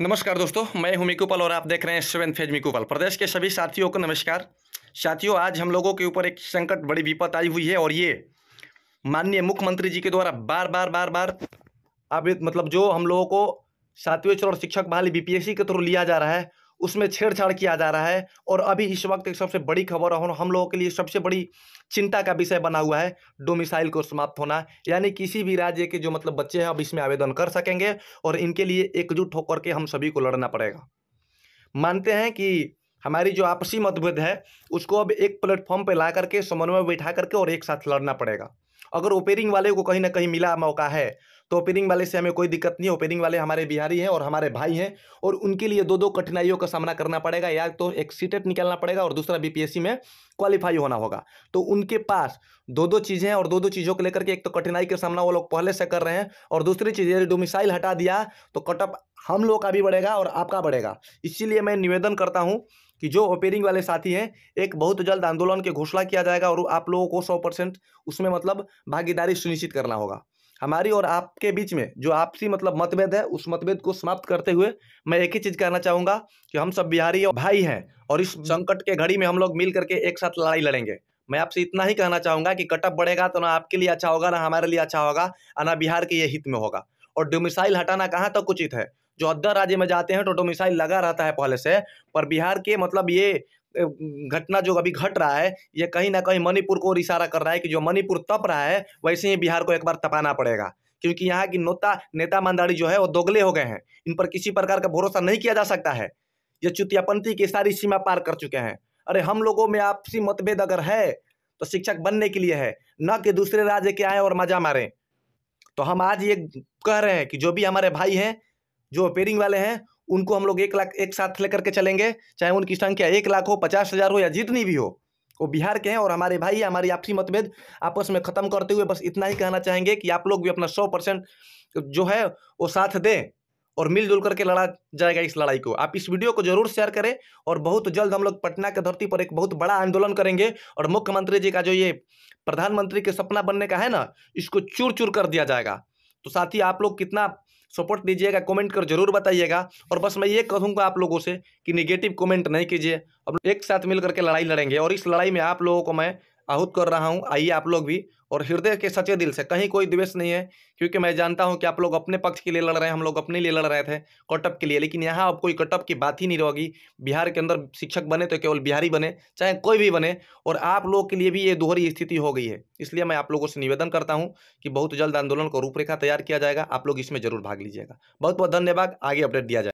नमस्कार दोस्तों मैं हूं मिकुपल और आप देख रहे हैं सेवन फेज मिकुपल प्रदेश के सभी साथियों को नमस्कार साथियों आज हम लोगों के ऊपर एक संकट बड़ी विपत आई हुई है और ये माननीय मुख्यमंत्री जी के द्वारा बार बार बार बार अब मतलब जो हम लोगों को सातवें चरण शिक्षक बहाली बीपीएससी के थ्रू लिया जा रहा है उसमें छेड़छाड़ किया जा रहा है और अभी इस वक्त एक सबसे बड़ी खबर और हम लोगों के लिए सबसे बड़ी चिंता का विषय बना हुआ है डोमिसाइल को समाप्त होना यानी किसी भी राज्य के जो मतलब बच्चे हैं अब इसमें आवेदन कर सकेंगे और इनके लिए एकजुट होकर के हम सभी को लड़ना पड़ेगा मानते हैं कि हमारी जो आपसी मतभेद है उसको अब एक प्लेटफॉर्म पर ला करके समन्वय बैठा करके और एक साथ लड़ना पड़ेगा अगर ओपनिंग वाले को कहीं ना कहीं मिला मौका है तो ओपनिंग वाले से हमें कोई दिक्कत नहीं है ओपनिंग वाले हमारे बिहारी हैं और हमारे भाई हैं और उनके लिए दो दो कठिनाइयों का सामना करना पड़ेगा या तो एक सीटेट निकालना पड़ेगा और दूसरा बीपीएससी में क्वालिफाई होना होगा तो उनके पास दो दो चीज़ें और दो दो चीज़ों को लेकर के एक तो कठिनाई का सामना वो लोग पहले से कर रहे हैं और दूसरी चीज़ यदि डोमिसाइल हटा दिया तो कटअप हम लोग का भी बढ़ेगा और आपका बढ़ेगा इसीलिए मैं निवेदन करता हूँ कि जो ओपेरिंग वाले साथी हैं एक बहुत जल्द आंदोलन के घोषणा किया जाएगा और आप लोगों को सौ परसेंट उसमें मतलब भागीदारी सुनिश्चित करना होगा हमारी और आपके बीच में जो आपसी मतलब मतभेद है उस मतभेद को समाप्त करते हुए मैं एक ही चीज़ कहना चाहूंगा कि हम सब बिहारी भाई हैं और इस हम्म। संकट के घड़ी में हम लोग मिल करके एक साथ लड़ाई लड़ेंगे मैं आपसे इतना ही कहना चाहूंगा कि कटअप बढ़ेगा तो ना आपके लिए अच्छा होगा ना हमारे लिए अच्छा होगा और ना बिहार के ये हित में होगा और डोमिसाइल हटाना कहाँ तक तो उचित है जो अदर राज्य में जाते हैं टोटो मिसाइल लगा रहता है पहले से पर बिहार के मतलब ये घटना जो अभी घट रहा है ये कहीं ना कहीं मणिपुर को इशारा कर रहा है कि जो मणिपुर तप रहा है वैसे ही बिहार को एक बार तपाना पड़ेगा क्योंकि यहाँ की नोता नेता मंदारी जो है वो दोगले हो गए हैं इन पर किसी प्रकार का भरोसा नहीं किया जा सकता है ये चुतियापंथी की सारी सीमा पार कर चुके हैं अरे हम लोगों में आपसी मतभेद अगर है तो शिक्षक बनने के लिए है न कि दूसरे राज्य के आए और मजा मारें तो हम आज ये कह रहे हैं कि जो भी हमारे भाई हैं जो अपेयरिंग वाले हैं उनको हम लोग एक लाख एक साथ लेकर के चलेंगे चाहे उनकी संख्या एक लाख हो पचास हज़ार हो या जितनी भी हो वो बिहार के हैं और हमारे भाई हमारी आपसी मतभेद आपस में ख़त्म करते हुए बस इतना ही कहना चाहेंगे कि आप लोग भी अपना सौ परसेंट जो है वो साथ दें और मिलजुल करके लड़ा जाएगा इस लड़ाई को आप इस वीडियो को जरूर शेयर करें और बहुत जल्द हम लोग पटना के धरती पर एक बहुत बड़ा आंदोलन करेंगे और मुख्यमंत्री जी का जो ये प्रधानमंत्री के सपना बनने का है ना इसको चूर चूर कर दिया जाएगा तो साथ ही आप लोग कितना सपोर्ट दीजिएगा कमेंट कर जरूर बताइएगा और बस मैं ये कहूँगा आप लोगों से कि निगेटिव कमेंट नहीं कीजिए अब एक साथ मिल करके लड़ाई लड़ेंगे और इस लड़ाई में आप लोगों को मैं आहूत कर रहा हूँ आइए आप लोग भी और हृदय के सच्चे दिल से कहीं कोई द्वेष नहीं है क्योंकि मैं जानता हूँ कि आप लोग अपने पक्ष के लिए लड़ रहे हैं हम लोग अपने लिए लड़ रहे थे कटअप के लिए लेकिन यहाँ अब कोई कटअप की बात ही नहीं रहेगी बिहार के अंदर शिक्षक बने तो केवल बिहारी बने चाहे कोई भी बने और आप लोग के लिए भी ये दोहरी स्थिति हो गई है इसलिए मैं आप लोगों से निवेदन करता हूँ कि बहुत जल्द आंदोलन को रूपरेखा तैयार किया जाएगा आप लोग इसमें जरूर भाग लीजिएगा बहुत बहुत धन्यवाद आगे अपडेट दिया जाए